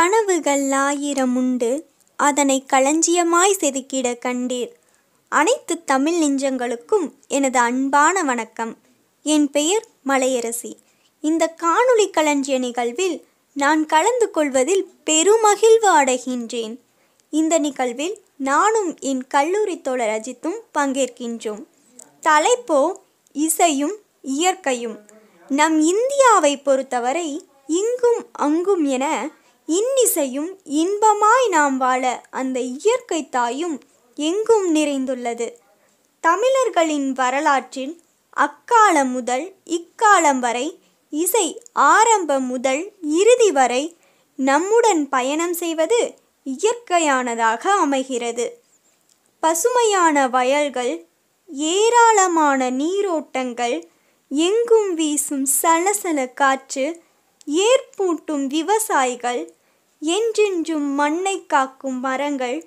கனவுகள் உண்டு அதனை களஞ்சியமாய் செதுக்கிட கண்டீர் அனைத்து தமிழ் நெஞ்சங்களுக்கும் எனது அன்பான வணக்கம் என் பெயர் மலையரசி இந்த காணொளி களஞ்சிய நிகழ்வில் நான் கலந்து கொள்வதில் பெருமகிழ்வு அடைகின்றேன் இந்த நிகழ்வில் நானும் என் கல்லூரி தோழர் அஜித்தும் பங்கேற்கின்றோம் தலைப்போ இசையும் இயற்கையும் நம் இந்தியாவை பொறுத்தவரை இங்கும் அங்கும் என இன்னிசையும் இன்பமாய் நாம் வாழ அந்த இயற்கை தாயும் எங்கும் நிறைந்துள்ளது தமிழர்களின் வரலாற்றில் அக்காலம் முதல் இக்காலம் வரை இசை ஆரம்பம் முதல் இறுதி வரை நம்முடன் பயணம் செய்வது இயற்கையானதாக அமைகிறது பசுமையான வயல்கள் ஏராளமான நீரோட்டங்கள் எங்கும் வீசும் சலசல காற்று ஏற்பூட்டும் விவசாயிகள் என்றென்றும் மண்ணை காக்கும் மரங்கள்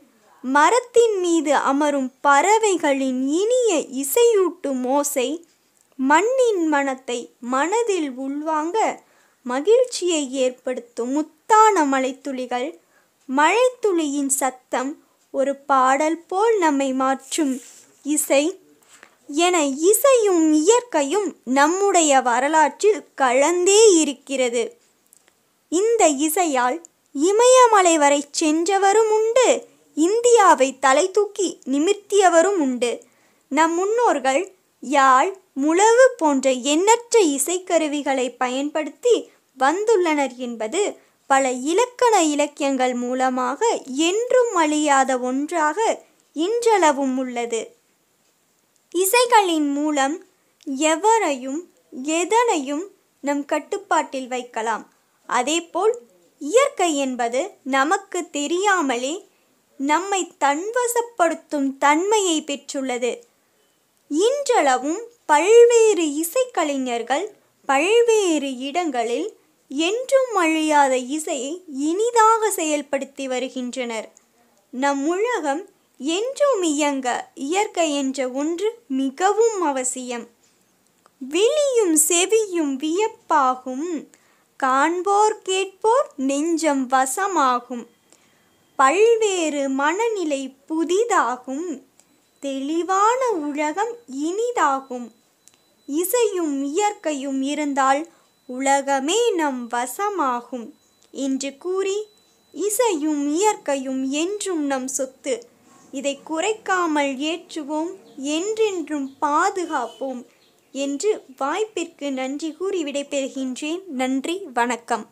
மரத்தின் மீது அமரும் பறவைகளின் இனிய இசையூட்டும் ஓசை மண்ணின் மனத்தை மனதில் உள்வாங்க மகிழ்ச்சியை ஏற்படுத்தும் முத்தான மலைத்துளிகள் மழைத்துளியின் சத்தம் ஒரு பாடல் போல் நம்மை மாற்றும் இசை என இசையும் இயற்கையும் நம்முடைய வரலாற்றில் கலந்தே இருக்கிறது இந்த இசையால் இமயமலை வரை சென்றவரும் உண்டு இந்தியாவை தலை தூக்கி நிமிர்த்தியவரும் உண்டு நம் முன்னோர்கள் யாழ் முழவு போன்ற எண்ணற்ற இசைக்கருவிகளை பயன்படுத்தி வந்துள்ளனர் என்பது பல இலக்கண இலக்கியங்கள் மூலமாக என்றும் அழியாத ஒன்றாக இன்றளவும் உள்ளது இசைகளின் மூலம் எவரையும் எதனையும் நம் கட்டுப்பாட்டில் வைக்கலாம் அதேபோல் இயற்கை என்பது நமக்கு தெரியாமலே நம்மை தன்வசப்படுத்தும் தன்மையை பெற்றுள்ளது இன்றளவும் பல்வேறு இசைக்கலைஞர்கள் பல்வேறு இடங்களில் என்றும் அழியாத இசையை இனிதாக செயல்படுத்தி வருகின்றனர் நம் உலகம் என்றும் இயங்க இயற்கை என்ற ஒன்று மிகவும் அவசியம் விழியும் செவியும் வியப்பாகும் காண்போர் கேட்போர் நெஞ்சம் வசமாகும் பல்வேறு மனநிலை புதிதாகும் தெளிவான உலகம் இனிதாகும் இசையும் இயற்கையும் இருந்தால் உலகமே நம் வசமாகும் என்று கூறி இசையும் இயற்கையும் என்றும் நம் சொத்து இதை குறைக்காமல் ஏற்றுவோம் என்றென்றும் பாதுகாப்போம் என்று வாய்ப்பிற்கு நன்றி கூறி விடைபெறுகின்றேன் நன்றி வணக்கம்